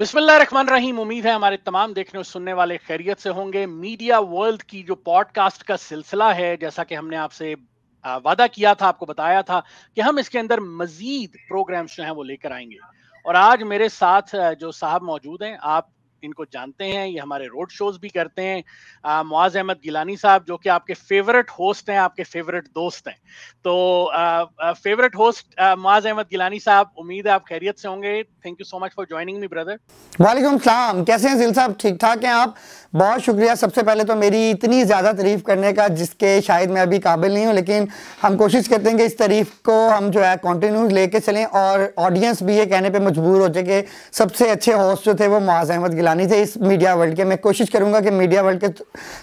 बिस्मिल्लाहमान रहीम उम्मीद है हमारे तमाम देखने और सुनने वाले खैरियत से होंगे मीडिया वर्ल्ड की जो पॉडकास्ट का सिलसिला है जैसा कि हमने आपसे वादा किया था आपको बताया था कि हम इसके अंदर मजीद प्रोग्राम्स जो हैं वो लेकर आएंगे और आज मेरे साथ जो साहब मौजूद हैं आप इनको जानते हैं ये हमारे रोड शोज भी करते हैं मुआज अहमद गिलानी साहब जो कि आपके फेवरेट होस्ट हैं आपके फेवरेट दोस्त हैं तो आ, फेवरेट होस्ट मुआज अहमद गिलानी साहब उम्मीद है आप खैरियत से होंगे thank you so much for joining me brother वालेकुम सलाम कैसे हैं साहब ठीक ठाक हैं आप बहुत शुक्रिया सबसे पहले तो मेरी इतनी ज़्यादा तारीफ़ करने का जिसके शायद मैं अभी काबिल नहीं हूँ लेकिन हम कोशिश करते हैं कि इस तारीफ़ को हम जो है कॉन्टीन्यूस लेके चलें और ऑडियंस भी ये कहने पे मजबूर हो जाए कि सबसे अच्छे होस्ट जो थे वो मुआज़ अहमद गिलानी थे इस मीडिया वर्ल्ड के मैं कोशिश करूँगा कि मीडिया वर्ल्ड के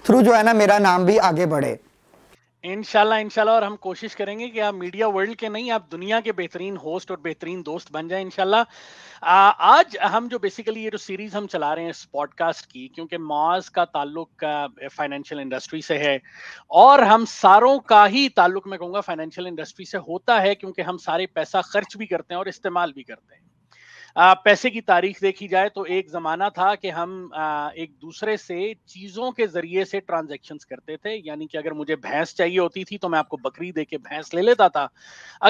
थ्रू जो है ना मेरा नाम भी आगे बढ़े इनशाला इनशाला और हम कोशिश करेंगे कि आप मीडिया वर्ल्ड के नहीं आप दुनिया के बेहतरीन होस्ट और बेहतरीन दोस्त बन जाए इनशाला आज हम जो बेसिकली ये जो सीरीज हम चला रहे हैं इस पॉडकास्ट की क्योंकि मॉज का ताल्लुक फाइनेंशियल इंडस्ट्री से है और हम सारों का ही ताल्लुक मैं कहूँगा फाइनेंशियल इंडस्ट्री से होता है क्योंकि हम सारे पैसा खर्च भी करते हैं और इस्तेमाल भी करते हैं पैसे की तारीख देखी जाए तो एक जमाना था कि हम एक दूसरे से चीजों के जरिए से ट्रांजेक्शन करते थे यानी कि अगर मुझे भैंस चाहिए होती थी तो मैं आपको बकरी दे के भैंस ले लेता था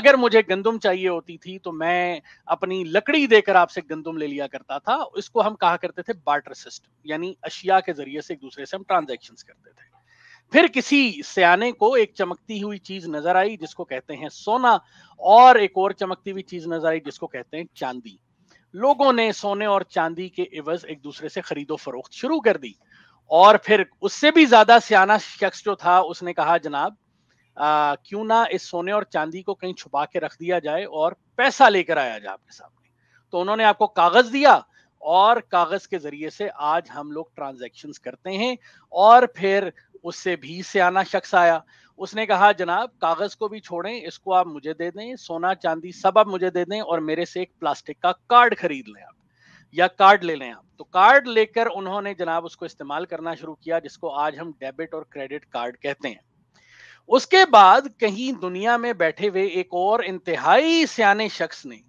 अगर मुझे गंदम चाहिए होती थी तो मैं अपनी लकड़ी देकर आपसे गंदम ले लिया करता था इसको हम कहा करते थे बार्टर सिस्टम यानी अशिया के जरिए से एक दूसरे से हम ट्रांजेक्शन करते थे फिर किसी सयाने को एक चमकती हुई चीज नजर आई जिसको कहते हैं सोना और एक और चमकती हुई चीज नजर आई जिसको कहते हैं चांदी लोगों ने सोने और चांदी के इवज एक दूसरे से खरीदो फरोख्त शुरू कर दी और फिर उससे भी ज्यादा सियाना शख्स जो था उसने कहा जनाब क्यों ना इस सोने और चांदी को कहीं छुपा के रख दिया जाए और पैसा लेकर आया जाए आपके सामने तो उन्होंने आपको कागज दिया और कागज के जरिए से आज हम लोग ट्रांजेक्शन करते हैं और फिर उससे भी सियाना शख्स आया उसने कहा जनाब कागज को भी छोड़ें इसको आप मुझे दे दें सोना चांदी सब आप मुझे दे दें और मेरे से एक प्लास्टिक का कार्ड खरीद लें आप या कार्ड ले लें आप तो कार्ड लेकर उन्होंने जनाब उसको इस्तेमाल करना शुरू किया जिसको आज हम डेबिट और क्रेडिट कार्ड कहते हैं उसके बाद कहीं दुनिया में बैठे हुए एक और इंतहाई सियाने शख्स ने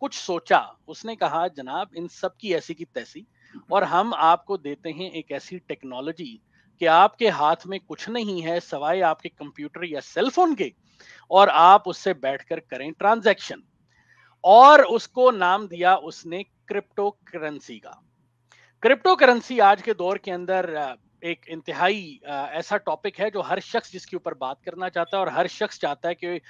कुछ सोचा उसने कहा जनाब इन सब की ऐसी की तैसी और हम आपको देते हैं एक ऐसी टेक्नोलॉजी कि आपके हाथ में कुछ नहीं है सवाए आपके कंप्यूटर या सेलफोन के और आप उससे बैठकर करें ट्रांजैक्शन और उसको नाम दिया उसने क्रिप्टो करेंसी का क्रिप्टो करेंसी आज के दौर के अंदर एक इंतहाई ऐसा टॉपिक है जो हर शख्स जिसके ऊपर बात करना चाहता है और हर शख्स चाहता है कि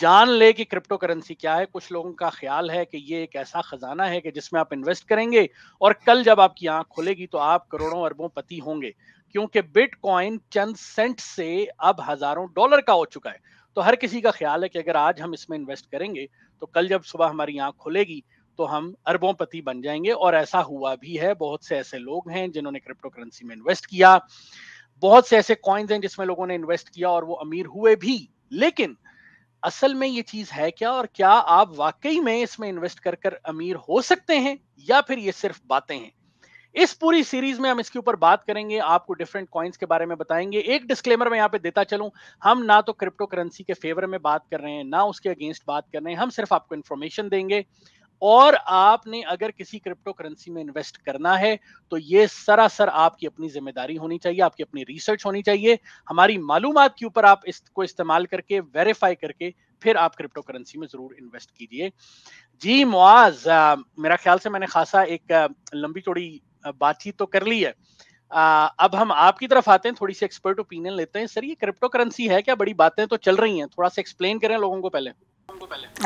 जान ले कि क्रिप्टो करेंसी क्या है कुछ लोगों का ख्याल है कि ये एक ऐसा खजाना है कि जिसमें आप इन्वेस्ट करेंगे और कल जब आपकी आंख खुलेगी तो आप करोड़ों अरबों पति होंगे क्योंकि बिटकॉइन चंद सेंट से अब हजारों डॉलर का हो चुका है तो हर किसी का ख्याल है कि अगर आज हम इसमें इन्वेस्ट करेंगे तो कल जब सुबह हमारी आंख खुलेगी तो हम अरबों पति बन जाएंगे और ऐसा हुआ भी है बहुत से ऐसे लोग हैं जिन्होंने क्रिप्टो करेंसी में इन्वेस्ट किया बहुत से ऐसे कॉइन्स हैं जिसमें लोगों ने इन्वेस्ट किया और वो अमीर हुए भी लेकिन असल में ये चीज है क्या और क्या आप वाकई में इसमें इन्वेस्ट कर कर अमीर हो सकते हैं या फिर ये सिर्फ बातें हैं इस पूरी सीरीज में हम इसके ऊपर बात करेंगे आपको डिफरेंट कॉइन्स के बारे में बताएंगे एक डिस्क्लेमर मैं यहाँ पे देता चलूं हम ना तो क्रिप्टो करेंसी के फेवर में बात कर रहे हैं ना उसके अगेंस्ट बात कर रहे हैं हम सिर्फ आपको इन्फॉर्मेशन देंगे और आपने अगर किसी क्रिप्टो करेंसी में इन्वेस्ट करना है तो ये सरासर आपकी अपनी जिम्मेदारी होनी चाहिए आपकी अपनी रिसर्च होनी चाहिए हमारी मालूम के ऊपर आप इसको इस्तेमाल करके वेरीफाई करके फिर आप क्रिप्टो करेंसी में जरूर इन्वेस्ट कीजिए जी मुआज मेरा ख्याल से मैंने खासा एक लंबी चौड़ी बातचीत तो कर ली है आ, अब हम आपकी तरफ आते हैं थोड़ी सी एक्सपर्ट ओपिनियन लेते हैं सर ये क्रिप्टो करेंसी है क्या बड़ी बातें तो चल रही हैं थोड़ा सा एक्सप्लेन करें लोगों को पहले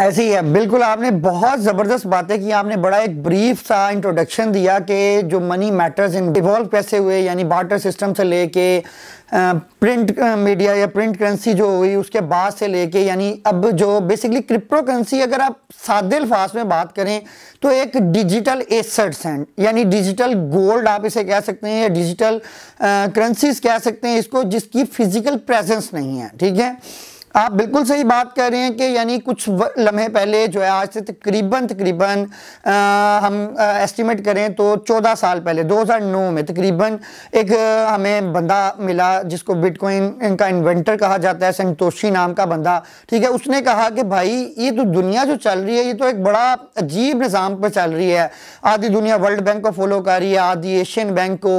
ऐसे ही है बिल्कुल आपने बहुत ज़बरदस्त बातें की आपने बड़ा एक ब्रीफ सा इंट्रोडक्शन दिया कि जो मनी मैटर्स डिवॉल्व कैसे हुए यानी बार्टर सिस्टम से लेके प्रिंट मीडिया या प्रिंट करेंसी जो हुई उसके बाद से लेके यानी अब जो बेसिकली क्रिप्टो करेंसी अगर आप सादे अल्फाज में बात करें तो एक डिजिटल एसर्ट्स हैं यानी डिजिटल गोल्ड आप इसे कह सकते हैं या डिजिटल करेंसीज कह सकते हैं इसको जिसकी फिजिकल प्रेजेंस नहीं है ठीक है आप बिल्कुल सही बात कर रहे हैं कि यानी कुछ लम्हे पहले जो है आज से तकरीबन तकरीबन हम एस्टिमेट करें तो 14 साल पहले 2009 में तकरीबन एक हमें बंदा मिला जिसको बिटकॉइन का इन्वेंटर कहा जाता है संतोषी नाम का बंदा ठीक है उसने कहा कि भाई ये तो दुनिया जो चल रही है ये तो एक बड़ा अजीब निज़ाम पर चल रही है आधी दुनिया वर्ल्ड बैंक को फॉलो कर रही है आधी एशियन बैंक को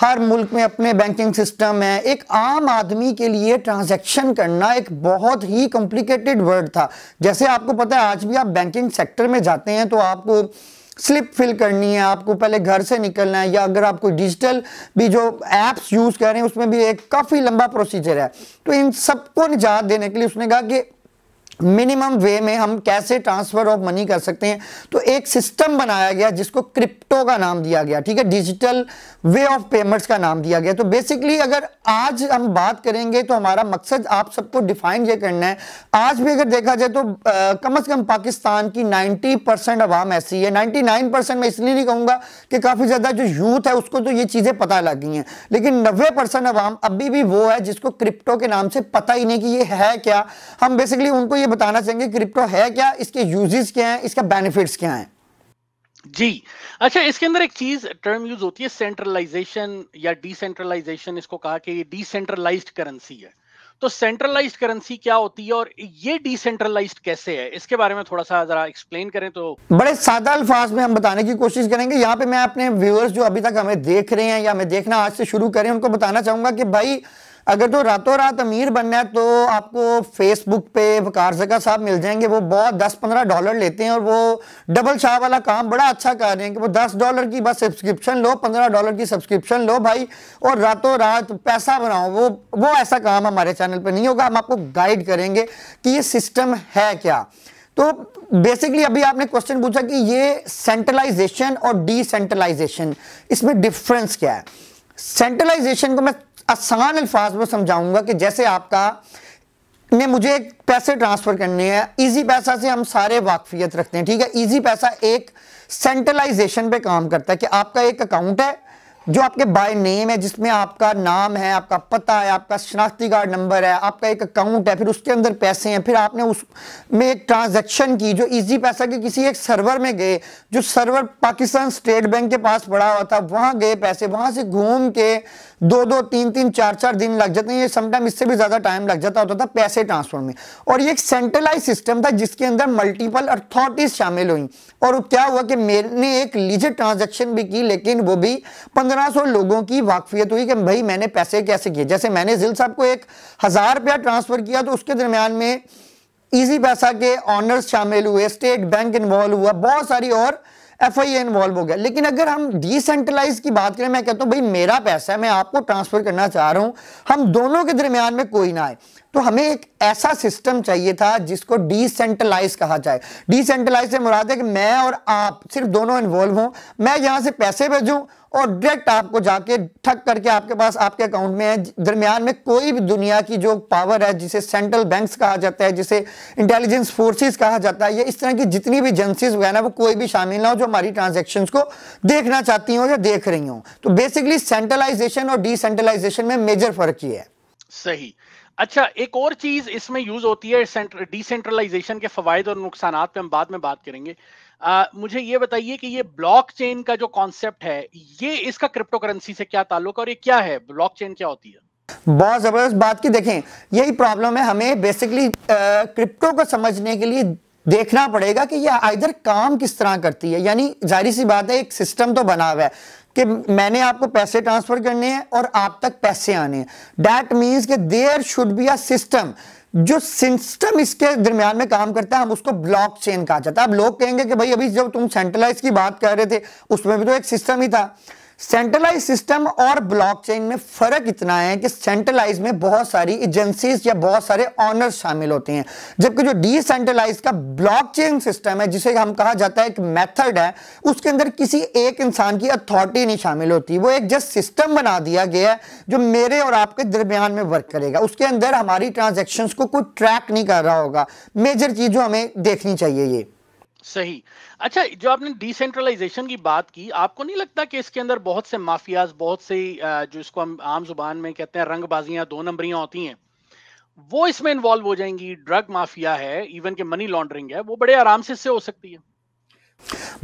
हर मुल्क में अपने बैंकिंग सिस्टम है एक आम आदमी के लिए ट्रांजेक्शन करना एक बहुत ही कॉम्प्लिकेटेड वर्ड था जैसे आपको पता है आज भी आप बैंकिंग सेक्टर में जाते हैं तो आपको स्लिप फिल करनी है आपको पहले घर से निकलना है या अगर आप कोई डिजिटल भी जो एप्स यूज़ कर रहे हैं उसमें भी एक काफ़ी लंबा प्रोसीजर है तो इन सबको निजात देने के लिए उसने कहा कि मिनिमम वे में हम कैसे ट्रांसफर ऑफ मनी कर सकते हैं तो एक सिस्टम बनाया गया जिसको क्रिप्टो का नाम दिया गया ठीक है डिजिटल वे ऑफ पेमेंट्स का नाम दिया गया तो बेसिकली अगर आज हम बात करेंगे तो हमारा मकसद आप सबको डिफाइन ये करना है आज भी अगर देखा जाए तो आ, कम अज कम पाकिस्तान की 90 परसेंट आवाम ऐसी है 99 परसेंट मैं इसलिए नहीं कहूँगा कि काफ़ी ज़्यादा जो यूथ है उसको तो ये चीज़ें पता लग गई हैं लेकिन नब्बे परसेंट अभी भी वो है जिसको क्रिप्टो के नाम से पता ही नहीं कि ये है क्या हम बेसिकली उनको ये बताना चाहेंगे क्रिप्टो है क्या इसके यूजेस क्या हैं इसका बेनिफिट्स क्या हैं जी अच्छा इसके अंदर एक चीज टर्म यूज होती है सेंट्रलाइजेशन या डिसेंट्रलाइजेशन इसको कहा कि ये डिसेंट्रलाइज्ड करेंसी है तो सेंट्रलाइज्ड करेंसी क्या होती है और ये डिसेंट्रलाइज्ड कैसे है इसके बारे में थोड़ा सा जरा एक्सप्लेन करें तो बड़े सादा अल्फाज में हम बताने की कोशिश करेंगे यहाँ पे मैं अपने व्यूअर्स जो अभी तक हमें देख रहे हैं या हमें देखना आज से शुरू करें उनको बताना चाहूंगा कि भाई अगर तो रातों रात अमीर बनना है तो आपको फेसबुक पे वकार जगह साहब मिल जाएंगे वो बहुत दस पंद्रह डॉलर लेते हैं और वो डबल शाह वाला काम बड़ा अच्छा कर रहे हैं कि वो दस डॉलर की बस सब्सक्रिप्शन लो पंद्रह डॉलर की सब्सक्रिप्शन लो भाई और रातों रात पैसा बनाओ वो वो ऐसा काम हमारे चैनल पर नहीं होगा हम आपको गाइड करेंगे कि ये सिस्टम है क्या तो बेसिकली अभी आपने क्वेश्चन पूछा कि ये सेंट्रलाइजेशन और डिसेंट्रलाइजेशन इसमें डिफरेंस क्या है सेंट्रलाइजेशन को मैं आसान अल्फाज में समझाऊंगा कि जैसे आपका ने मुझे एक पैसे ट्रांसफ़र करने हैं इजी पैसा से हम सारे वाकफियत रखते हैं ठीक है इजी पैसा एक सेंट्रलाइजेशन पे काम करता है कि आपका एक अकाउंट है जो आपके बाय नेम है जिसमें आपका नाम है आपका पता है आपका शनाख्ती कार्ड नंबर है आपका एक अकाउंट है फिर उसके अंदर पैसे हैं फिर आपने उसमें एक ट्रांजैक्शन की जो इजी पैसा के किसी एक सर्वर में गए जो सर्वर पाकिस्तान स्टेट बैंक के पास पड़ा हुआ था वहाँ गए पैसे वहाँ से घूम के दो दो तीन तीन चार चार दिन लग जाते हैं ये समटाइम इससे भी ज़्यादा टाइम लग जाता होता था पैसे ट्रांसफर में और ये एक सेंट्रलाइज सिस्टम था जिसके अंदर मल्टीपल अथॉरिटीज़ शामिल हुई और क्या हुआ कि मैंने एक लीजिट ट्रांजेक्शन भी की लेकिन वो भी पंद्रह पंद्रह सौ लोगों की वाकफियत हुई कि भाई मैंने पैसे कैसे किए जैसे मैंने जिल साहब को एक हज़ार रुपया ट्रांसफ़र किया तो उसके दरमियान में ईजी पैसा के ऑनर्स शामिल हुए स्टेट बैंक इन्वॉल्व हुआ बहुत सारी और एफ आई इन्वॉल्व हो गया लेकिन अगर हम डिसेंट्रलाइज की बात करें मैं कहता हूँ भाई मेरा पैसा है मैं आपको ट्रांसफर करना चाह रहा हूँ हम दोनों के दरमियान में कोई ना आए तो हमें एक ऐसा सिस्टम चाहिए था जिसको डिसेंट्रलाइज कहा जाए डिसेंट्रलाइज से मुराद है कि मैं और आप सिर्फ दोनों इन्वॉल्व हों मैं यहां से पैसे भेजूं और डायरेक्ट आपको जाके ठक करके आपके पास आपके अकाउंट में है दरमियान में कोई भी दुनिया की जो पावर है जिसे सेंट्रल बैंक्स कहा जाता है जिसे इंटेलिजेंस फोर्सेस कहा जाता है या इस तरह की जितनी भी एजेंसीज वगैरह वो कोई भी शामिल ना हो जो हमारी ट्रांजेक्शन को देखना चाहती हों या देख रही हों तो बेसिकली सेंट्रलाइजेशन और डिसेंट्रलाइजेशन में मेजर फर्क ये है सही अच्छा एक और चीज इसमें यूज होती है डिसेंट्रलाइजेशन के फवायद और नुकसान पे हम बाद में बात करेंगे आ, मुझे ये बताइए कि ये ब्लॉकचेन का जो कॉन्सेप्ट है ये इसका क्रिप्टो करेंसी से क्या ताल्लुक है और ये क्या है ब्लॉकचेन क्या होती है बहुत जबरदस्त बात की देखें यही प्रॉब्लम है हमें बेसिकली क्रिप्टो को समझने के लिए देखना पड़ेगा कि यह आइधर काम किस तरह करती है यानी जाहिर सी बात है एक सिस्टम तो बना हुआ है कि मैंने आपको पैसे ट्रांसफर करने हैं और आप तक पैसे आने हैं डैट मीन्स कि there should be a system जो सिस्टम इसके दरमियान में काम करता है हम उसको ब्लॉक चेन कहा जाता है अब लोग कहेंगे कि भाई अभी जब तुम सेंट्रलाइज की बात कर रहे थे उसमें भी तो एक सिस्टम ही था सेंट्रलाइज सिस्टम और ब्लॉकचेन में फर्क इतना है कि सेंट्रलाइज में बहुत सारी एजेंसीज या बहुत सारे ऑनर्स शामिल होते हैं जबकि जो डिसेंट्रलाइज का ब्लॉकचेन सिस्टम है जिसे हम कहा जाता है एक मेथड है उसके अंदर किसी एक इंसान की अथॉरिटी नहीं शामिल होती वो एक जस्ट सिस्टम बना दिया गया है जो मेरे और आपके दरमियान में वर्क करेगा उसके अंदर हमारी ट्रांजेक्शन को कोई ट्रैक नहीं कर रहा होगा मेजर चीज जो हमें देखनी चाहिए ये सही अच्छा जो आपने डिसेंट्रलाइजेशन की बात की आपको नहीं लगता कि इसके अंदर बहुत से माफियाज बहुत से जो इसको हम आम जुबान में कहते हैं रंगबाजियां दो नंबरियां होती हैं वो इसमें इन्वॉल्व हो जाएंगी ड्रग माफिया है इवन के मनी लॉन्ड्रिंग है वो बड़े आराम से इससे हो सकती है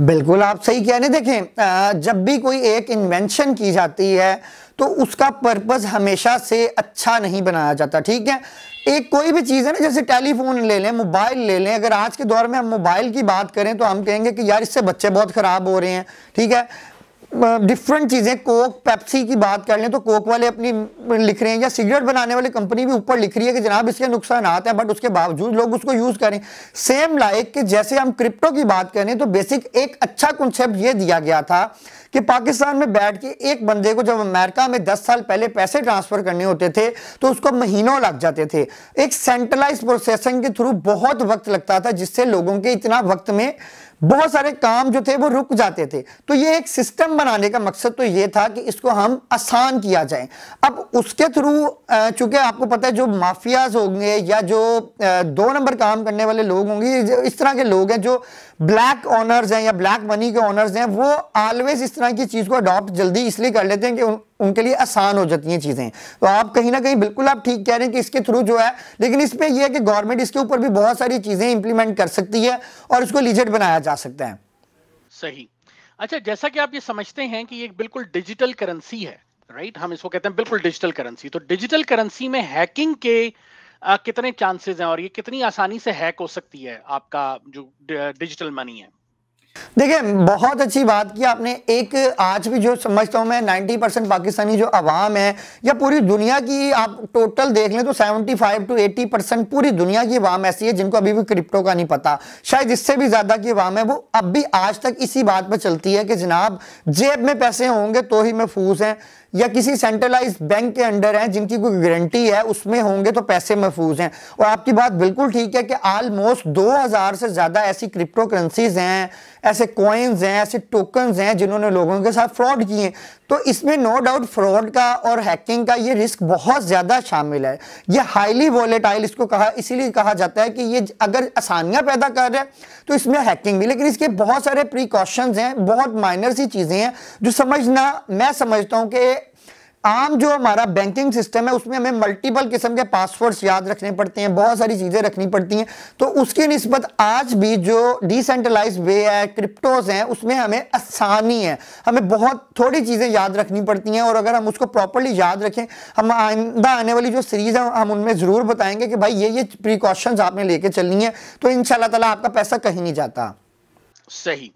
बिल्कुल आप सही कह रहे देखें जब भी कोई एक इन्वेंशन की जाती है तो उसका पर्पज़ हमेशा से अच्छा नहीं बनाया जाता ठीक है एक कोई भी चीज़ है ना जैसे टेलीफोन ले लें मोबाइल ले लें अगर आज के दौर में हम मोबाइल की बात करें तो हम कहेंगे कि यार इससे बच्चे बहुत ख़राब हो रहे हैं ठीक है डिफरेंट चीज़ें कोक पेप्सी की बात कर लें तो कोक वाले अपनी लिख रहे हैं या सिगरेट बनाने वाली कंपनी भी ऊपर लिख रही है कि जनाब इसके नुकसान आते हैं बट उसके बावजूद लोग उसको यूज़ करें सेम लाइक कि जैसे हम क्रिप्टो की बात करें तो बेसिक एक अच्छा कॉन्सेप्ट ये दिया गया था कि पाकिस्तान में बैठ के एक बंदे को जब अमेरिका में 10 साल पहले पैसे ट्रांसफर करने होते थे तो उसको महीनों लग जाते थे एक सेंट्रलाइज प्रोसेसिंग के थ्रू बहुत वक्त लगता था जिससे लोगों के इतना वक्त में बहुत सारे काम जो थे वो रुक जाते थे तो ये एक सिस्टम बनाने का मकसद तो ये था कि इसको हम आसान किया जाए अब उसके थ्रू चूंकि आपको पता है जो माफियाज होंगे या जो दो नंबर काम करने वाले लोग होंगे इस तरह के लोग हैं जो ब्लैक ऑनर्स हैं या ब्लैक मनी के ऑनर्स हैं वो ऑलवेज इस तरह की चीज़ को अडॉप्ट जल्दी इसलिए कर लेते हैं कि उन, उनके लिए आसान हो जाती हैं चीज़ें तो आप कहीं ना कहीं बिल्कुल आप ठीक कह रहे हैं कि इसके थ्रू जो है लेकिन इस पर यह है कि गवर्नमेंट इसके ऊपर भी बहुत सारी चीज़ें इंप्लीमेंट कर सकती है और इसको लिजेट बनाया जा सकता है सही अच्छा जैसा कि आप ये समझते हैं कि ये बिल्कुल डिजिटल करेंसी है राइट हम इसको कहते हैं बिल्कुल डिजिटल करेंसी तो डिजिटल करेंसी में हैकिंग के आ, कितने चांसेस हैं और ये कितनी आसानी से हैक हो सकती है आपका जो डिजिटल मनी है देखिए बहुत अच्छी बात की आपने एक आज भी जो समझता हूँ मैं 90 परसेंट पाकिस्तानी जो आवाम है या पूरी दुनिया की आप टोटल देख लें तो 75 टू 80 परसेंट पूरी दुनिया की आवाम ऐसी है जिनको अभी भी क्रिप्टो का नहीं पता शायद इससे भी ज़्यादा की आवाम है वो अब भी आज तक इसी बात पर चलती है कि जनाब जेब में पैसे होंगे तो ही महफूज हैं या किसी सेंट्रलाइज बैंक के अंडर हैं जिनकी कोई गारंटी है उसमें होंगे तो पैसे महफूज हैं और आपकी बात बिल्कुल ठीक है कि दो 2000 से ज़्यादा ऐसी क्रिप्टो करेंसीज हैं ऐसे कॉइन्स हैं ऐसे टोकन्स हैं जिन्होंने लोगों के साथ फ्रॉड किए तो इसमें नो डाउट फ्रॉड का और हैकिंग का ये रिस्क बहुत ज़्यादा शामिल है ये हाईली वॉलेटाइल इसको कहा इसीलिए कहा जाता है कि ये अगर आसानियाँ पैदा कर रहा है तो इसमें हैकिंग भी लेकिन इसके बहुत सारे प्रिकॉशंस हैं बहुत माइनर सी चीज़ें हैं जो समझना मैं समझता हूँ कि आम जो हमारा बैंकिंग सिस्टम है उसमें हमें मल्टीपल किस्म के पासवर्ड्स याद रखने पड़ते हैं बहुत सारी चीज़ें रखनी पड़ती हैं तो उसकी नस्बत आज भी जो डिसेंट्रलाइज वे है क्रिप्टोज हैं उसमें हमें आसानी है हमें बहुत थोड़ी चीज़ें याद रखनी पड़ती हैं और अगर हम उसको प्रॉपरली याद रखें हम आइंदा आने वाली जो सीरीज़ है हम उनमें ज़रूर बताएंगे कि भाई ये ये प्रिकॉशंस आपने लेके चलनी है तो इन ताला आपका पैसा कहीं नहीं जाता सही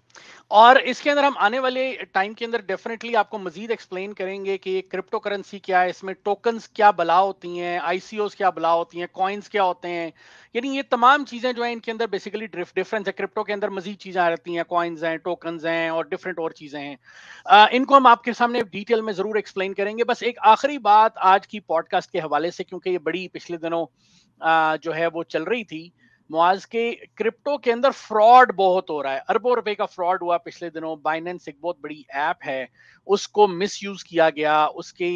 और इसके अंदर हम आने वाले टाइम के अंदर डेफिनेटली आपको मजीद एक्सप्लेन करेंगे कि ये क्रिप्टो करेंसी क्या है इसमें टोकन्स क्या बला होती हैं आईसीओस क्या बला होती हैं कॉइन्स क्या होते हैं यानी ये तमाम चीज़ें जो है इनके अंदर बेसिकली डिफरेंस है क्रिप्टो के अंदर मजीद चीज़ें आ रहती हैं कॉइन्स हैं टोकन्स हैं और डिफरेंट और चीज़ें हैं इनको हम आपके सामने डिटेल में ज़रूर एक्सप्लेन करेंगे बस एक आखिरी बात आज की पॉडकास्ट के हवाले से क्योंकि ये बड़ी पिछले दिनों जो है वो चल रही थी मुआज की क्रिप्टो के अंदर फ्रॉड बहुत हो रहा है अरबों रुपए का फ्रॉड हुआ पिछले दिनों बाइनेंस एक बहुत बड़ी ऐप है उसको मिसयूज किया गया उसकी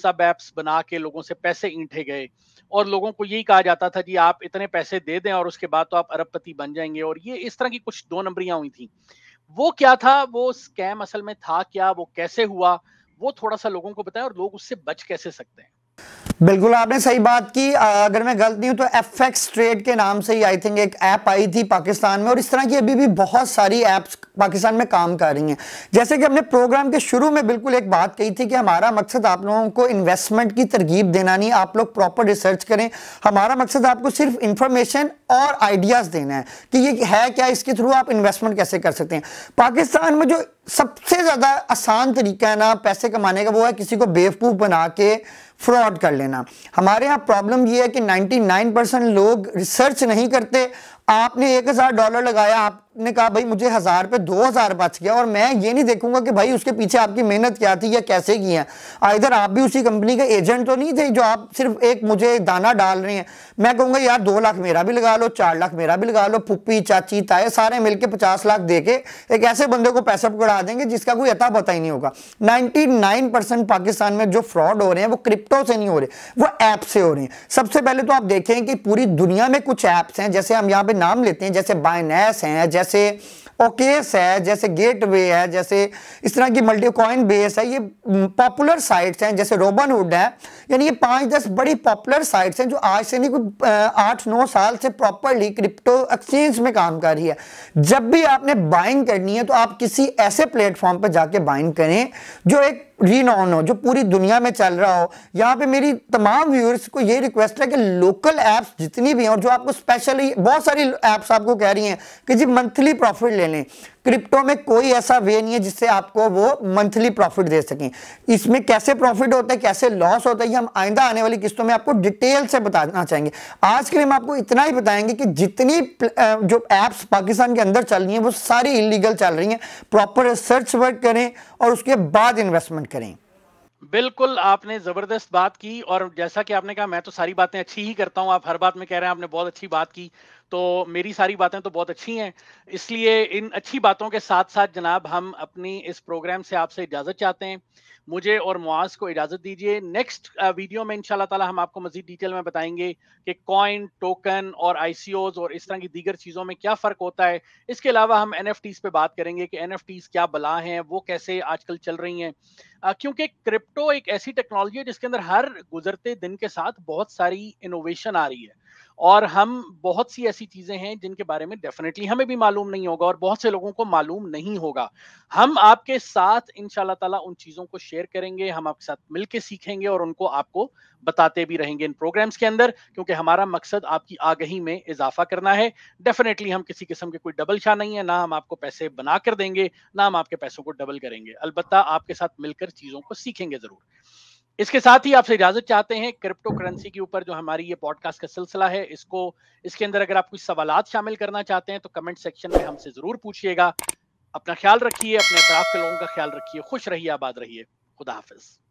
सब एप्स बना के लोगों से पैसे ईंटे गए और लोगों को यही कहा जाता था जी आप इतने पैसे दे दें और उसके बाद तो आप अरबपति बन जाएंगे और ये इस तरह की कुछ दो नंबरियां हुई थी वो क्या था वो स्कैम असल में था क्या वो कैसे हुआ वो थोड़ा सा लोगों को बताएं और लोग उससे बच कैसे सकते हैं बिल्कुल आपने सही बात की अगर मैं गलत नहीं हूँ तो एफ एक्स ट्रेड के नाम से ही आई थिंक एक ऐप आई थी पाकिस्तान में और इस तरह की अभी भी बहुत सारी ऐप्स पाकिस्तान में काम कर रही हैं जैसे कि हमने प्रोग्राम के शुरू में बिल्कुल एक बात कही थी कि हमारा मकसद आप लोगों को इन्वेस्टमेंट की तरगीब देना नहीं आप लोग प्रॉपर रिसर्च करें हमारा मकसद आपको सिर्फ इंफॉर्मेशन और आइडियाज़ देना है कि ये है क्या इसके थ्रू आप इन्वेस्टमेंट कैसे कर सकते हैं पाकिस्तान में जो सबसे ज़्यादा आसान तरीका है ना पैसे कमाने का वो है किसी को बेवकूफ़ बना के फ्रॉड कर लेना हमारे यहाँ प्रॉब्लम ये है कि 99 परसेंट लोग रिसर्च नहीं करते आपने एक हज़ार डॉलर लगाया आप ने कहा भाई मुझे हजार पे दो हजार बच गया और मैं ये नहीं देखूंगा कि भाई उसके पीछे आपकी मेहनत क्या थी या कैसे की है इधर आप भी उसी कंपनी के एजेंट तो नहीं थे जो आप सिर्फ एक मुझे दाना डाल रहे हैं मैं कहूंगा यार दो लाख मेरा भी लगा लो चार लाख मेरा भी लगा लो पुप्पी चाची ताए सारे मिलकर पचास लाख दे एक ऐसे बंदे को पैसा पकड़ा देंगे जिसका कोई अता पता ही नहीं होगा नाइनटी पाकिस्तान में जो फ्रॉड हो रहे हैं वो क्रिप्टो से नहीं हो रहे वो ऐप से हो रहे हैं सबसे पहले तो आप देखें कि पूरी दुनिया में कुछ ऐप्स हैं जैसे हम यहाँ पे नाम लेते हैं जैसे बाइनैस हैं जैसे जैसे ओकेस है जैसे गेटवे है जैसे इस तरह की मल्टीकॉइन बेस है ये पॉपुलर साइट्स हैं जैसे रोबन हुड है यानी ये पाँच दस बड़ी पॉपुलर साइट्स हैं जो आज से नहीं कोई आठ नौ साल से प्रॉपरली क्रिप्टो एक्सचेंज में काम कर रही है जब भी आपने बाइंग करनी है तो आप किसी ऐसे प्लेटफॉर्म पर जाके बाइंग करें जो एक रीनॉन हो जो पूरी दुनिया में चल रहा हो यहाँ पे मेरी तमाम व्यूअर्स को ये रिक्वेस्ट है कि लोकल ऐप्स जितनी भी हैं और जो आपको स्पेशली बहुत सारी ऐप्स आपको कह रही हैं कि जी मंथली प्रॉफिट ले लें क्रिप्टो में कोई ऐसा वे नहीं है जिससे आपको वो मंथली प्रॉफिट दे सकें इसमें कैसे प्रॉफिट होता है कैसे लॉस होता है ये हम आइंदा आने वाली किस्तों में आपको डिटेल से बताना चाहेंगे आज के लिए हम आपको इतना ही बताएंगे कि जितनी जो ऐप्स पाकिस्तान के अंदर चल रही हैं वो सारी इलीगल चल रही हैं प्रॉपर रिसर्च वर्क करें और उसके बाद इन्वेस्टमेंट करें बिल्कुल आपने जबरदस्त बात की और जैसा कि आपने कहा मैं तो सारी बातें अच्छी ही करता हूं आप हर बात में कह रहे हैं आपने बहुत अच्छी बात की तो मेरी सारी बातें तो बहुत अच्छी हैं इसलिए इन अच्छी बातों के साथ साथ जनाब हम अपनी इस प्रोग्राम से आपसे इजाज़त चाहते हैं मुझे और मुआज को इजाज़त दीजिए नेक्स्ट वीडियो में इंशाल्लाह ताला हम आपको मजीद डिटेल में बताएंगे कि कॉइन टोकन और आई और इस तरह की दीगर चीज़ों में क्या फ़र्क होता है इसके अलावा हम एन पे बात करेंगे कि एन क्या बला हैं वो कैसे आजकल चल रही हैं क्योंकि क्रिप्टो एक ऐसी टेक्नोलॉजी है जिसके अंदर हर गुजरते दिन के साथ बहुत सारी इनोवेशन आ रही है और हम बहुत सी ऐसी चीजें हैं जिनके बारे में डेफिनेटली हमें भी मालूम नहीं होगा और बहुत से लोगों को मालूम नहीं होगा हम आपके साथ इन ताला उन चीजों को शेयर करेंगे हम आपके साथ मिलकर सीखेंगे और उनको आपको बताते भी रहेंगे इन प्रोग्राम्स के अंदर क्योंकि हमारा मकसद आपकी आगही में इजाफा करना है डेफिनेटली हम किसी किस्म के कोई डबल शाह नहीं है ना हम आपको पैसे बना कर देंगे ना हम आपके पैसों को डबल करेंगे अलबत्ता आपके साथ मिलकर चीजों को सीखेंगे जरूर इसके साथ ही आपसे इजाजत चाहते हैं क्रिप्टो करेंसी के ऊपर जो हमारी ये पॉडकास्ट का सिलसिला है इसको इसके अंदर अगर आप कुछ सवाल शामिल करना चाहते हैं तो कमेंट सेक्शन में हमसे जरूर पूछिएगा अपना ख्याल रखिए अपने अतराफ के लोगों का ख्याल रखिए खुश रहिए आबाद रहिए खुदा हाफिज़